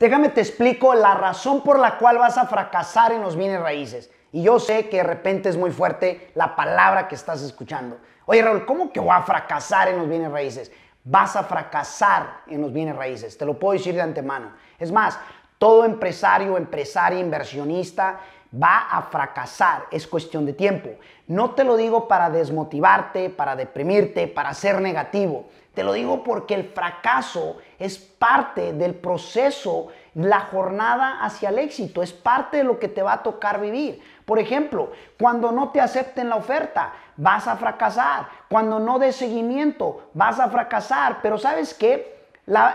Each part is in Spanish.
Déjame te explico la razón por la cual vas a fracasar en los bienes raíces. Y yo sé que de repente es muy fuerte la palabra que estás escuchando. Oye Raúl, ¿cómo que voy a fracasar en los bienes raíces? Vas a fracasar en los bienes raíces, te lo puedo decir de antemano. Es más, todo empresario, empresaria, inversionista va a fracasar, es cuestión de tiempo. No te lo digo para desmotivarte, para deprimirte, para ser negativo. Te lo digo porque el fracaso es parte del proceso, la jornada hacia el éxito, es parte de lo que te va a tocar vivir. Por ejemplo, cuando no te acepten la oferta, vas a fracasar. Cuando no des seguimiento, vas a fracasar. Pero ¿sabes qué?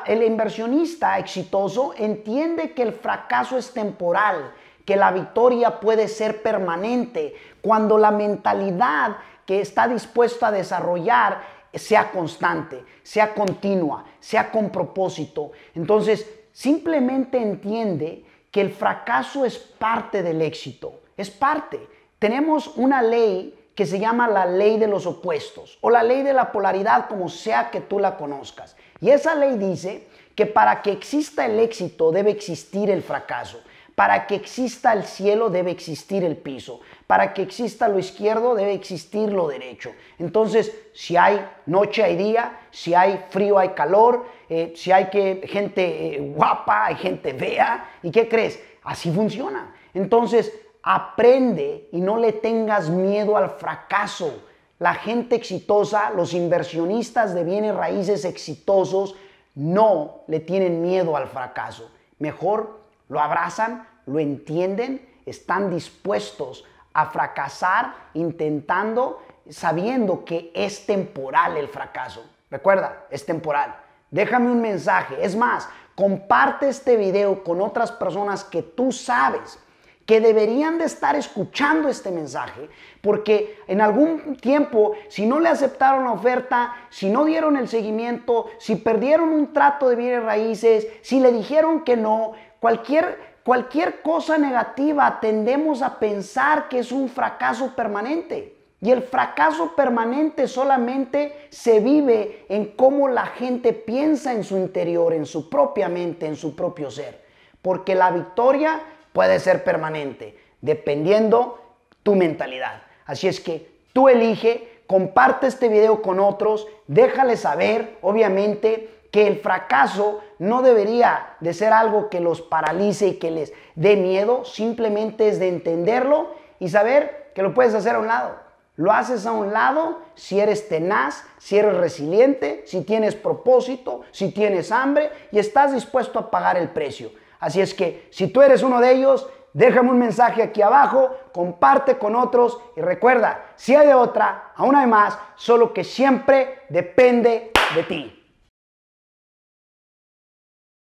el inversionista exitoso entiende que el fracaso es temporal, que la victoria puede ser permanente. Cuando la mentalidad que está dispuesta a desarrollar sea constante, sea continua, sea con propósito. Entonces, simplemente entiende que el fracaso es parte del éxito, es parte. Tenemos una ley que se llama la ley de los opuestos o la ley de la polaridad, como sea que tú la conozcas. Y esa ley dice que para que exista el éxito debe existir el fracaso. Para que exista el cielo debe existir el piso. Para que exista lo izquierdo debe existir lo derecho. Entonces, si hay noche hay día, si hay frío hay calor, eh, si hay que, gente eh, guapa hay gente vea. ¿Y qué crees? Así funciona. Entonces, aprende y no le tengas miedo al fracaso. La gente exitosa, los inversionistas de bienes raíces exitosos, no le tienen miedo al fracaso. Mejor lo abrazan, lo entienden, están dispuestos a fracasar intentando, sabiendo que es temporal el fracaso. Recuerda, es temporal. Déjame un mensaje. Es más, comparte este video con otras personas que tú sabes que deberían de estar escuchando este mensaje, porque en algún tiempo, si no le aceptaron la oferta, si no dieron el seguimiento, si perdieron un trato de bienes raíces, si le dijeron que no, cualquier, cualquier cosa negativa tendemos a pensar que es un fracaso permanente. Y el fracaso permanente solamente se vive en cómo la gente piensa en su interior, en su propia mente, en su propio ser. Porque la victoria puede ser permanente, dependiendo tu mentalidad. Así es que tú elige, comparte este video con otros, déjale saber, obviamente, que el fracaso no debería de ser algo que los paralice y que les dé miedo, simplemente es de entenderlo y saber que lo puedes hacer a un lado. Lo haces a un lado si eres tenaz, si eres resiliente, si tienes propósito, si tienes hambre y estás dispuesto a pagar el precio. Así es que si tú eres uno de ellos, déjame un mensaje aquí abajo, comparte con otros y recuerda, si hay de otra, aún hay más, solo que siempre depende de ti.